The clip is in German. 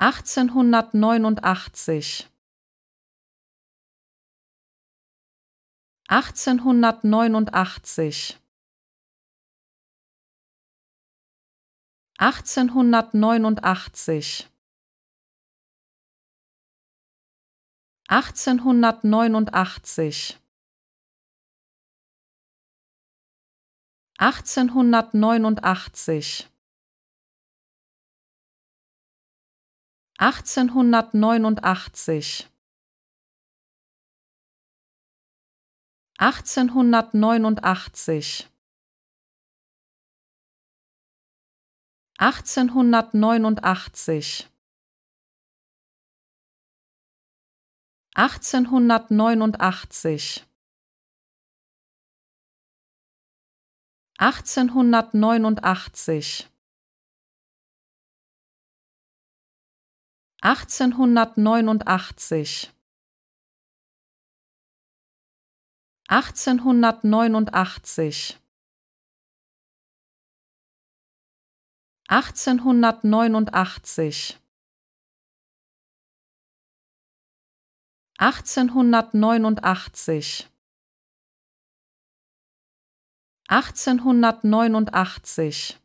1889 1889 1889 1889 1889 1889 1889 1889 1889 1889 1889 1889 1889 1889 1889